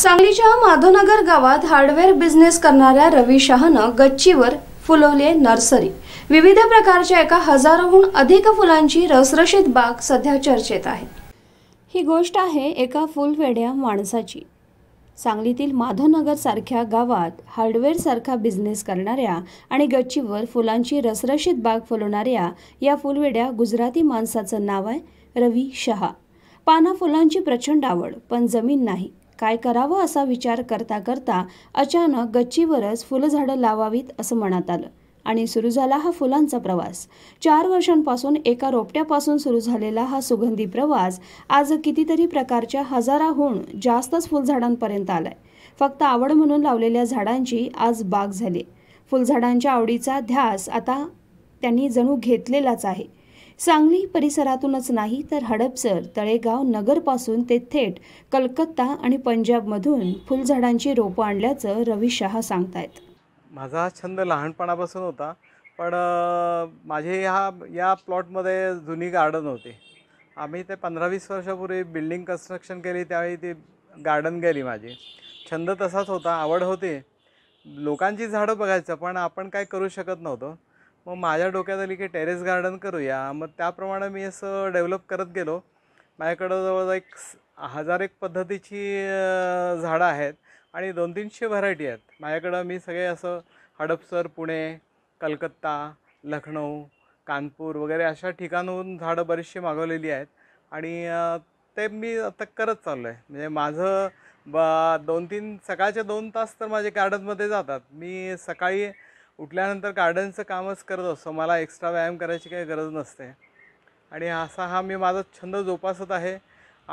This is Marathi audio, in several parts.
सांगलीच्या माधवनगर गावात हार्डवेअर बिझनेस करणाऱ्या रवी शहानं गच्चीवर फुलवले नर्सरी विविध प्रकारच्या एका हजाराहून अधिक फुलांची रसरशीत बाग सध्या चर्चेत आहे ही गोष्ट आहे एका फुलवेड्या माणसाची सांगलीतील माधवनगरसारख्या गावात हार्डवेअर सारखा बिझनेस करणाऱ्या आणि गच्चीवर फुलांची रसरशीत बाग फुलवणाऱ्या या फुलवेड्या गुजराती माणसाचं नाव आहे रवी शहा पाना फुलांची प्रचंड आवड पण जमीन नाही काय करावं असा विचार करता करता अचानक गच्चीवरच फुलझाडं लावावीत असं म्हणत आलं आणि सुरू झाला हा फुलांचा प्रवास चार वर्षांपासून एका रोपट्यापासून सुरू झालेला हा सुगंधी प्रवास आज कितीतरी प्रकारच्या हजाराहून जास्तच फुलझाडांपर्यंत आलाय फक्त आवड म्हणून लावलेल्या झाडांची आज बाग झाली फुलझाडांच्या आवडीचा ध्यास आता त्यांनी जणू घेतलेलाच आहे सांगली परिसरातूनच नाही तर हडपसर तळेगाव नगरपासून ते थेट कलकत्ता आणि पंजाबमधून फुलझाडांची रोपं आणल्याचं रवी शहा सांगतायत माझा छंद लहानपणापासून होता पण माझे ह्या या प्लॉटमध्ये जुनी गार्डन होते आम्ही ते पंधरा वीस वर्षापूर्वी बिल्डिंग कन्स्ट्रक्शन केली त्यावेळी ती गार्डन गेली माझी छंद तसाच होता आवड होती लोकांची झाडं बघायचं पण आपण काय करू शकत नव्हतं मग माझ्या डोक्यात आली की टेरेस गार्डन करूया मग त्याप्रमाणे मी असं डेव्हलप करत गेलो माझ्याकडं जवळजवळ एक हजार एक पद्धतीची झाडं आहेत आणि दोन तीनशे व्हरायटी आहेत माझ्याकडं मी सगळे असं हडपसर पुणे कलकत्ता लखनऊ कानपूर वगैरे अशा ठिकाणहून झाडं बरीचशी मागवलेली आहेत आणि ते मी आता करत चाललो आहे म्हणजे माझं ब दोन तीन सकाळचे दोन तास तर माझे गार्डनमध्ये जातात मी सकाळी उठल्यानंतर गार्डनचं कामच करत असतो मला एक्स्ट्रा व्यायाम करायची काही गरज नसते आणि असा हा मी माझा छंद जोपासत आहे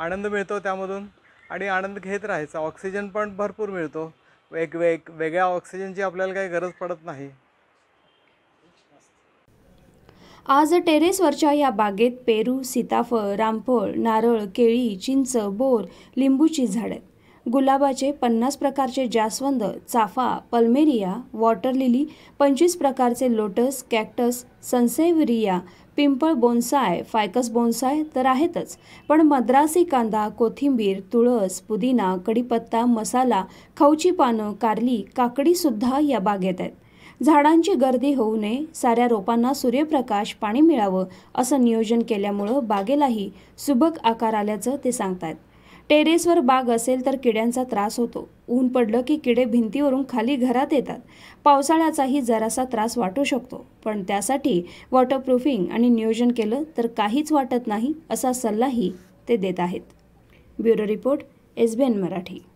आनंद मिळतो त्यामधून आणि आनंद घेत राहायचा ऑक्सिजन पण भरपूर मिळतो वेग वेग वेगळ्या ऑक्सिजनची आपल्याला काही गरज पडत नाही आज टेरेसवरच्या या बागेत पेरू सीताफळ रामफळ नारळ केळी चिंच बोर लिंबूची झाडं गुलाबाचे पन्नास प्रकारचे जास्वंद चाफा पल्मेरिया वॉटर लिली पंचवीस प्रकारचे लोटस कॅक्टस सनसेविरिया पिंपळ बोनसाय फायकस बोनसाय तर आहेतच पण मद्रासी कांदा कोथिंबीर तुळस पुदिना कढीपत्ता मसाला खवची पानं कारली काकडीसुद्धा या बागेत आहेत झाडांची गर्दी होऊ नये साऱ्या रोपांना सूर्यप्रकाश पाणी मिळावं असं नियोजन केल्यामुळं बागेलाही सुबक आकार आल्याचं ते सांगतात टेरेसवर बाग असेल तर किड्यांचा त्रास होतो ऊन पडलं की किडे भिंतीवरून खाली घरात येतात पावसाळ्याचाही जरासा त्रास वाटू शकतो पण त्यासाठी वॉटरप्रूफिंग आणि नियोजन केलं तर काहीच वाटत नाही असा सल्लाही ते देत आहेत bureau report S B N Marathi